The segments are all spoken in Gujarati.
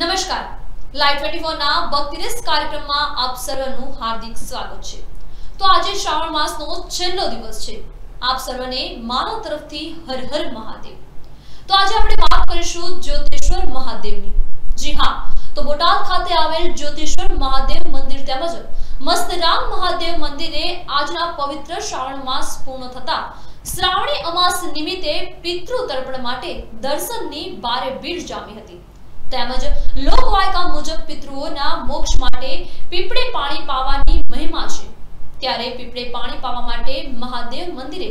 નમસ્કાર લાઈવ ટ્વેન્ટી ફોરના ભક્તિરસ કાર્યક્રમમાં આપ સર્વનું હાર્દિક સ્વાગત છે તો આજે શ્રાવણ માસનો છેલ્લો દિવસ છે આપ સર્વને મારા તરફથી હર હર મહાદેવ તો આજે આપણે વાત કરીશું જ્યોતિશ્વર મહાદેવની જી હા તો બોટાદ ખાતે આવેલ જ્યોતિશ્વર મહાદેવ મંદિર તેમજ મસ્તરામ મહાદેવ મંદિરે આજના પવિત્ર શ્રાવણ માસ પૂર્ણ થતા શ્રાવણી અમાસ નિમિત્તે પિતૃ તર્પણ માટે દર્શનની ભારે ભીડ જામી હતી તેમજ લોકવાયકા મુજબ પિતૃઓના મોક્ષ માટે પીપળે પાણી પાવાની મહિમા છે ત્યારે પીપળે પાણી પાવા માટે મહાદેવ મંદિરે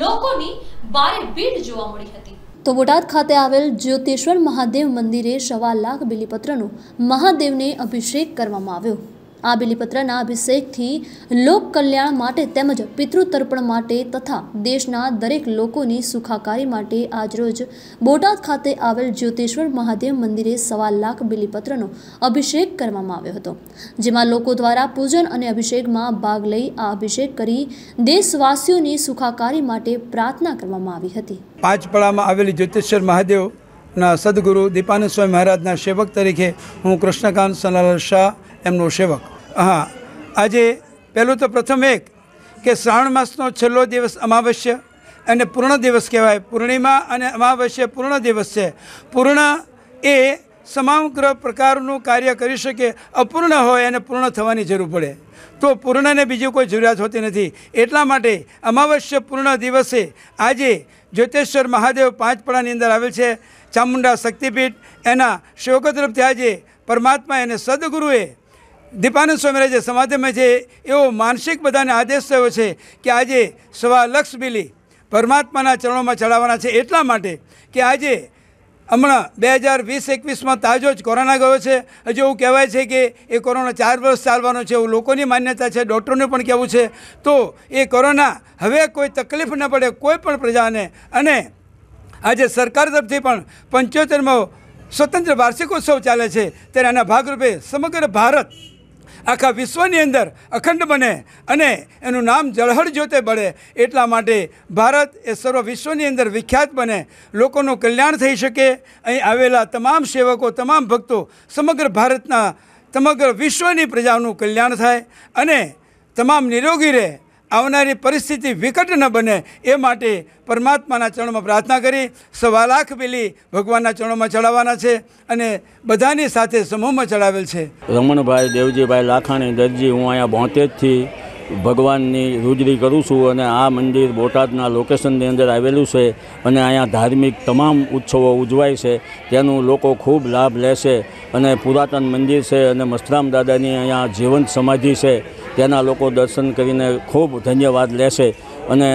લોકોની ભારે ભીડ જોવા મળી હતી તો બોટાદ ખાતે આવેલ જ્યોતેશ્વર મહાદેવ મંદિરે સવા લાખ બિલીપત્રનો મહાદેવને અભિષેક કરવામાં આવ્યો આ બિલીપત્રના અભિષેકથી લોક કલ્યાણ માટે તેમજ પિતૃતર્પણ માટે તથા દેશના દરેક લોકોની સુખાકારી માટે આજરોજ બોટાદ ખાતે આવેલ જ્યોતિશ્વર મહાદેવ મંદિરે સવા લાખ બિલીપત્રનો અભિષેક કરવામાં આવ્યો હતો જેમાં લોકો દ્વારા પૂજન અને અભિષેકમાં ભાગ લઈ આ અભિષેક કરી દેશવાસીઓની સુખાકારી માટે પ્રાર્થના કરવામાં આવી હતી પાંચપળામાં આવેલી જ્યોતિશ્વર મહાદેવ ના સદગુરુ દીપાનંદ સ્વામી મહારાજના સેવક તરીકે હું કૃષ્ણકાંત સનાલાલ શાહ એમનો સેવક હા આજે પહેલું તો પ્રથમ એક કે શ્રાવણ માસનો છેલ્લો દિવસ અમાવસ્ય અને પૂર્ણ દિવસ કહેવાય પૂર્ણિમા અને અમાવસ્ય પૂર્ણ દિવસ છે પૂર્ણ એ સમગ્ર પ્રકારનું કાર્ય કરી શકે અપૂર્ણ હોય અને પૂર્ણ થવાની જરૂર પડે તો પૂર્ણને બીજી કોઈ જરૂરિયાત હોતી નથી એટલા માટે અમાવસ્ય પૂર્ણ દિવસે આજે જ્યોતેશ્વર મહાદેવ પાંચપણાની અંદર આવેલ છે ચામુંડા શક્તિપીઠ એના સેવકો તરફથી આજે પરમાત્મા એને સદગુરુએ દીપાનંદ સ્વામિરાજ જે સમાધિમાં છે એવો માનસિક બધાને આદેશ થયો છે કે આજે સવા લક્ષ બિલી પરમાત્માના ચરણોમાં ચડાવવાના છે એટલા માટે કે આજે હમણાં બે હજાર વીસ એકવીસમાં તાજો જ કોરોના ગયો છે હજુ એવું કહેવાય છે કે એ કોરોના ચાર વર્ષ ચાલવાનો છે એવું લોકોની માન્યતા છે ડૉક્ટરને પણ કહેવું છે તો એ કોરોના હવે કોઈ તકલીફ ન પડે કોઈ પણ પ્રજાને અને આજે સરકાર તરફથી પણ પંચોતેરમો સ્વતંત્ર વાર્ષિકોત્સવ ચાલે છે ત્યારે આના ભાગરૂપે સમગ્ર ભારત આખા વિશ્વની અંદર અખંડ બને અને એનું નામ જળહળ જોતે બળે એટલા માટે ભારત એ સર્વ વિશ્વની અંદર વિખ્યાત બને લોકોનું કલ્યાણ થઈ શકે અહીં આવેલા તમામ સેવકો તમામ ભક્તો સમગ્ર ભારતના સમગ્ર વિશ્વની પ્રજાનું કલ્યાણ થાય અને તમામ નિરોગી રહે આવનારી પરિસ્થિતિ વિકટ ન બને એ માટે પરમાત્માના ચરણમાં પ્રાર્થના કરી સવા લાખ પેલી ભગવાનના ચરણોમાં ચડાવવાના છે અને બધાની સાથે સમૂહમાં ચડાવેલ છે રમણભાઈ દેવજીભાઈ લાખાણી દરજી હું અહીંયા ભોંતેજથી ભગવાનની રૂજરી કરું છું અને આ મંદિર બોટાદના લોકેશનની અંદર આવેલું છે અને અહીંયા ધાર્મિક તમામ ઉત્સવો ઉજવાય છે તેનું લોકો ખૂબ લાભ લેશે અને પુરાતન મંદિર છે અને મસ્તરામ દાદાની અહીંયા જીવંત સમાધિ છે ત્યાંના લોકો દર્શન કરીને ખૂબ ધન્યવાદ લેશે અને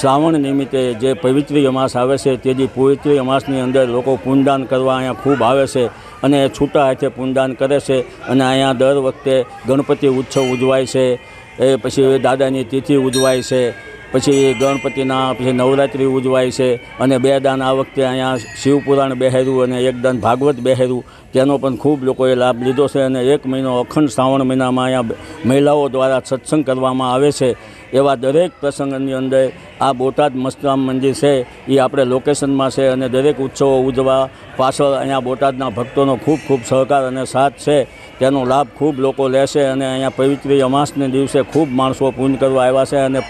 શ્રાવણ નિમિત્તે જે પવિત્રી અમાસ આવે છે તેથી પવિત્રી અમાસની અંદર લોકો પુણદાન કરવા અહીંયા ખૂબ આવે છે અને છૂટા હાથે પુણદાન કરે છે અને અહીંયા દર વખતે ગણપતિ ઉત્સવ ઉજવાય છે એ પછી દાદાની તિથિ ઉજવાય છે પછી ગણપતિના પછી નવરાત્રિ ઉજવાય છે અને બે દાન આ વખતે અહીંયા શિવપુરાણ બહેરું અને એક દાન ભાગવત બહેરું તેનો પણ ખૂબ લોકોએ લાભ લીધો છે અને એક મહિનો અખંડ શ્રાવણ મહિનામાં અહીંયા મહિલાઓ દ્વારા સત્સંગ કરવામાં આવે છે એવા દરેક પ્રસંગની અંદર આ બોટાદ મસ્તરામ મંદિર છે એ આપણે લોકેશનમાં છે અને દરેક ઉત્સવો ઉજવા પાછળ અહીંયા બોટાદના ભક્તોનો ખૂબ ખૂબ સહકાર અને સાથ છે તેનો લાભ ખૂબ લોકો લેશે અને અહીંયા પવિત્રી અમાસને દિવસે ખૂબ માણસો પૂજન કરવા આવ્યા છે અને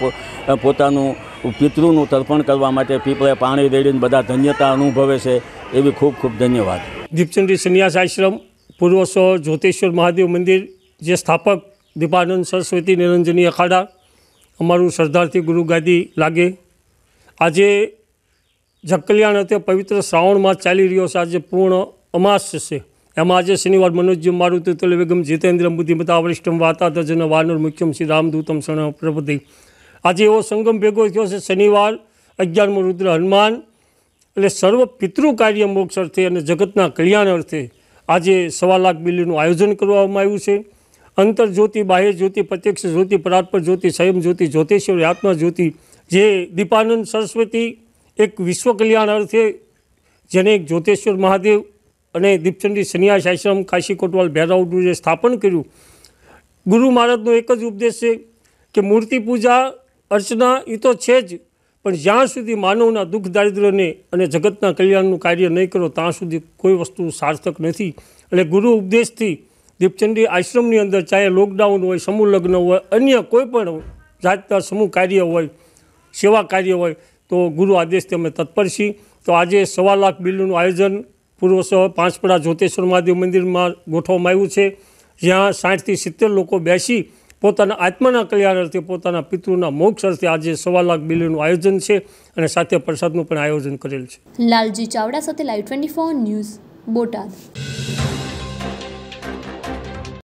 પોતાનું પિતૃનું તર્પણ કરવા માટે પીપળે પાણી રેડીને બધા ધન્યતા અનુભવે છે એવી ખૂબ ખૂબ ધન્યવાદ દીપચંદ્રી સંન્યાસ આશ્રમ પૂર્વસો જ્યોતિશ્વર મહાદેવ મંદિર જે સ્થાપક દીપાનંદ સરસ્વતી નિરંજની અખાડા અમારું સરદારથી ગુરુગાદી લાગે આજે જકલિયાણ હતો પવિત્ર શ્રાવણમાં ચાલી રહ્યો છે આજે પૂર્ણ અમાસ છે એમાં આજે શનિવાર મનોજ મારું તલ વેગમ જીતેન્દ્ર બુદ્ધિમતા વરિષ્ઠમ વાતા તજન વાનર મુખ્યમ શ્રી રામદૂતમ શરણ પ્રભતિ આજે એવો સંગમ ભેગો થયો છે શનિવાર અગિયારમો રુદ્ર હનુમાન એટલે સર્વ પિતૃ કાર્ય મોક્ષ અર્થે અને જગતના કલ્યાણ અર્થે આજે સવા લાખ બિલ્લીનું આયોજન કરવામાં આવ્યું છે અંતરજ્યોતિ બાહ્ય જ્યોતિ પ્રત્યક્ષ જ્યોતિ પરાત્પર જ્યોતિ સંયમ જ્યોતિ જ્યોતિશ્વરી આત્મા જ્યોતિ જે દીપાનંદ સરસ્વતી એક વિશ્વ કલ્યાણ અર્થે જેને એક જ્યોતેશ્વર મહાદેવ અને દીપચંડી સન્યાસ આશ્રમ કાશી કોટવાલ ભેરાઉડનું જે સ્થાપન કર્યું ગુરુ મહારાજનો એક જ ઉપદેશ છે કે મૂર્તિ પૂજા અર્ચના એ તો છે જ પણ જ્યાં સુધી માનવના દુઃખ દારિદ્ર્યને અને જગતના કલ્યાણનું કાર્ય નહીં કરો ત્યાં સુધી કોઈ વસ્તુ સાર્થક નથી એટલે ગુરુ ઉપદેશથી દીપચંડી આશ્રમની અંદર ચાહે લોકડાઉન હોય સમૂહ લગ્ન હોય અન્ય કોઈ પણ જાતના સમૂહ કાર્ય હોય સેવા કાર્ય હોય તો ગુરુ આદેશથી અમે તત્પર છીએ તો આજે સવા લાખ બિલનું આયોજન પૂર્વ પાંચપડા જ્યોતેશ્વર મહાદેવ મંદિરમાં ગોઠવવામાં આવ્યું છે જ્યાં સાઠથી સિત્તેર લોકો બેસી પોતાના આત્માના કલ્યાણ અર્થે પોતાના પિતૃના મોક્ષ અર્થે આજે સવા લાખ બિલિયનનું આયોજન છે અને સાથે પ્રસાદનું પણ આયોજન કરેલ છે લાલજી ચાવડા સાથે લાઈવ ટ્વેન્ટી ન્યૂઝ બોટાદ